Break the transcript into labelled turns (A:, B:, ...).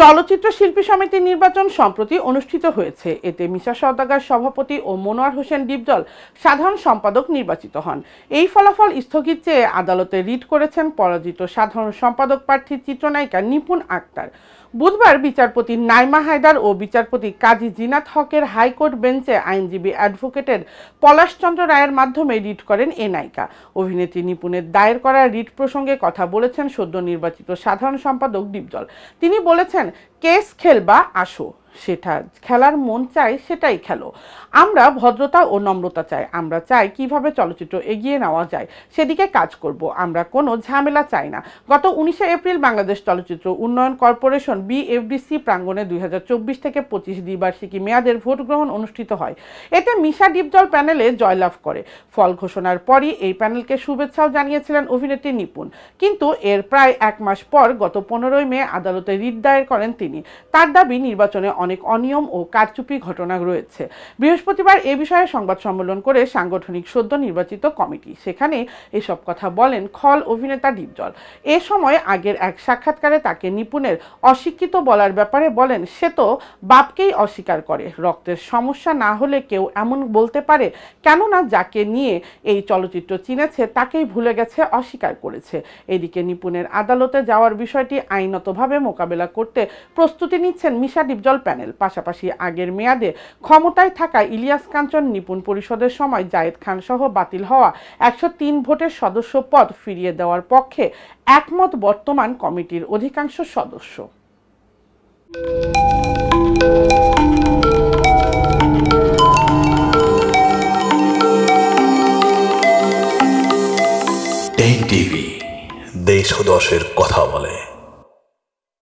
A: চলচ্চিত্র শিল্পী সমিতির নির্বাচন সম্প্রতি অনুষ্ঠিত হয়েছে এতে মিশা সওদাগার সভাপতি ও মনোয়ার হোসেন ডিপজল সাধারণ সম্পাদক নির্বাচিত হন এই ফলাফল স্থগিত চেয়ে আদালতে রিট করেছেন পরাজিত সাধারণ সম্পাদক প্রার্থী চিত্রনায়িকা নিপুণ আক্তার বুধবার বিচারপতি নাইমা হায়দার ও বিচারপতি কাজী জিনাত হকের হাইকোর্ট বেঞ্চে আইনজীবী অ্যাডভোকেটের পলাশচন্দ্র রায়ের মাধ্যমে রিট করেন এ নায়িকা অভিনেত্রী নিপুণের দায়ের করা রিট প্রসঙ্গে কথা বলেছেন সদ্য নির্বাচিত সাধারণ সম্পাদক দীপজল তিনি বলেছেন কেস খেলবা আসো সেটা খেলার মন চাই সেটাই খেলো আমরা ভদ্রতা ও নম্রতা চাই আমরা চাই কিভাবে চলচ্চিত্র এগিয়ে নেওয়া যায় সেদিকে কাজ করব আমরা কোনো ঝামেলা চাই না গত উনিশে এপ্রিল বাংলাদেশ চলচ্চিত্র উন্নয়ন কর্পোরেশন বিএফডিসি প্রাঙ্গণে দুই হাজার থেকে পঁচিশ দ্বিবার্ষিকী মেয়াদের ভোট গ্রহণ অনুষ্ঠিত হয় এতে মিশা ডিপজল প্যানেলে জয়লাভ করে ফল ঘোষণার পরই এই প্যানেলকে শুভেচ্ছাও জানিয়েছিলেন অভিনেত্রী নিপুণ কিন্তু এর প্রায় এক মাস পর গত পনেরোই মে আদালতে রিট দায়ের করেন তিনি তার দাবি নির্বাচনে অনেক অনিয়ম ও কারচুপি ঘটনা রয়েছে বৃহস্পতিবার এ বিষয়ে সংবাদ সম্মেলন করে সাংগঠনিক সদ্য নির্বাচিত কমিটি সেখানে এসব কথা বলেন খল অভিনেতা ডিপজল এ সময় আগের এক সাক্ষাৎকারে তাকে নিপুণের অশিক্ষিত বলার ব্যাপারে বলেন সে তো বাপকেই অস্বীকার করে রক্তের সমস্যা না হলে কেউ এমন বলতে পারে কেননা যাকে নিয়ে এই চলচ্চিত্র চিনেছে তাকেই ভুলে গেছে অস্বীকার করেছে এদিকে নিপুণের আদালতে যাওয়ার বিষয়টি আইনতভাবে মোকাবেলা করতে প্রস্তুতি নিচ্ছেন মিশা ডিপজল প্যানেল প্যানেল পাশাপাশি আগের মেয়াদে ক্ষমতায় থাকা ইলিয়াস কাঞ্চন নিপুণ পরিষদের সময় জায়েদ খান সহ বাতিল হওয়া একশো তিন ভোটের সদস্য পদ ফিরিয়ে দেওয়ার পক্ষে একমত বর্তমান কমিটির অধিকাংশ সদস্য দেশ দশের কথা বলে